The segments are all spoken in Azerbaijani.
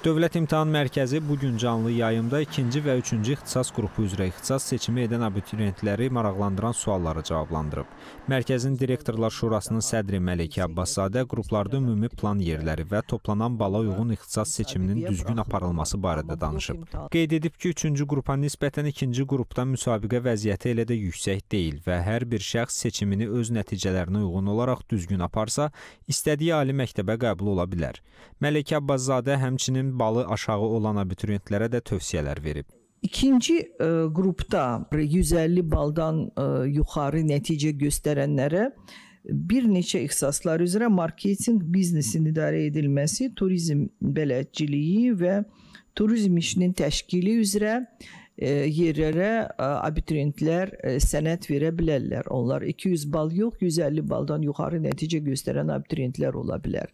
Dövlət İmtahan Mərkəzi bu gün canlı yayımda ikinci və üçüncü ixtisas qrupu üzrə ixtisas seçimi edən abituriyentləri maraqlandıran sualları cavablandırıb. Mərkəzin Direktorlar Şurasının sədri Məlikə Abbaszadə qruplarda ümumi plan yerləri və toplanan bala uyğun ixtisas seçiminin düzgün aparılması barədə danışıb. Qeyd edib ki, üçüncü qrupa nisbətən ikinci qrupda müsabiqə vəziyyəti elə də yüksək deyil və hər bir şəxs seçimini öz nəticələrinə uyğun olaraq düzgün aparsa, istədiyi ali məktəbə qəbul ola bilər. Məlikə Abbaszadə həmçinin üçün balı aşağı olan abituriyentlərə də tövsiyələr verib. İkinci ə, e, qrupda 150 baldan ə, e, yuxarı nəticə göstərənlərə bir neçə ixtisaslar üzrə marketinq biznesin idarə edilməsi, turizm bələdçiliyi və turizm işinin təşkili üzrə E, yerlərə e, abituriyentlər e, sənəd verə bilərlər. Onlar 200 bal yox, 150 baldan yuxarı nəticə göstərən abituriyentlər ola bilər.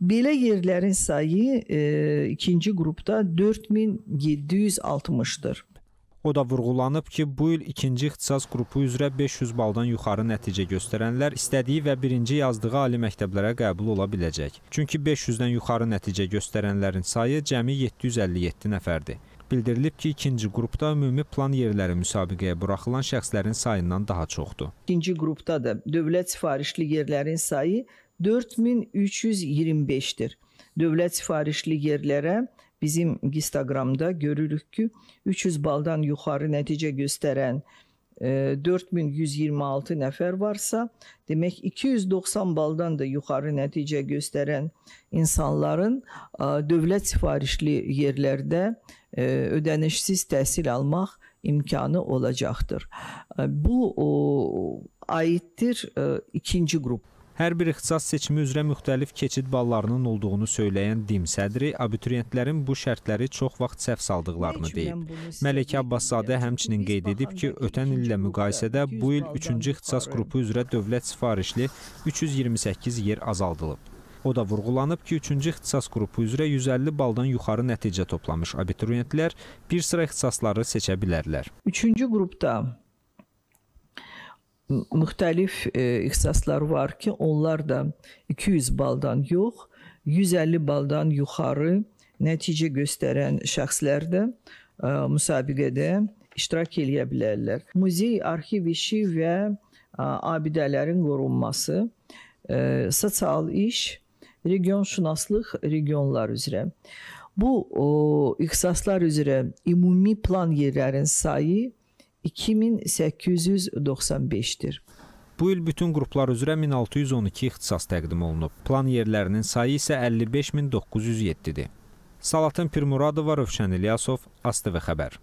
Belə yerlərin sayı ikinci qrupda 4760-dır. O da vurğulanıb ki, bu il ikinci ixtisas qrupu üzrə 500 baldan yuxarı nəticə göstərənlər istədiyi və birinci yazdığı ali məktəblərə qəbul ola biləcək. Çünki 500-dən yuxarı nəticə göstərənlərin sayı cəmi 757 nəfərdir bildirilib ki, ikinci qrupda ümumi plan yerləri müsabiqəyə buraxılan şəxslərin sayından daha çoxdur. İkinci qrupda da dövlət sifarişli yerlərin sayı 4325-dir. Dövlət sifarişli yerlərə bizim Instagramda görürük ki, 300 baldan yuxarı nəticə göstərən 4126 nəfər varsa, demək 290 baldan da yuxarı nəticə göstərən insanların dövlət sifarişli yerlərdə ödənişsiz təhsil almaq imkanı olacaqdır. Bu o, aiddir ikinci qrup Hər bir ixtisas seçimi üzrə müxtəlif keçid ballarının olduğunu söyləyən DİM sədri abituriyentlərin bu şərtləri çox vaxt səhv saldıqlarını deyib. Mələkə Abbaszadə həmçinin qeyd edib ki, ötən illə müqayisədə bu il 3-cü ixtisas qrupu üzrə dövlət sifarişli 328 yer azaldılıb. O da vurğulanıb ki, 3-cü ixtisas qrupu üzrə 150 baldan yuxarı nəticə toplamış abituriyentlər bir sıra ixtisasları seçə bilərlər. 3-cü qrupda müxtəlif e, ixtisaslar var ki, onlar da 200 baldan yox, 150 baldan yuxarı nəticə göstərən şəxslər də e, müsabiqədə iştirak eləyə bilərlər. Muzey arxiv işi və e, abidələrin qorunması, sosial iş, regionşünaslıq regionlar üzrə. Bu o, ixtisaslar üzrə ümumi plan yerlərin sayı 2895-dir. Bu il bütün qruplar üzrə 1612 ixtisas təqdim olunub. Plan yerlərinin sayı isə 55907-dir. Salatın Pirmuradova, Rövşən İlyasov, ASTV xəbər.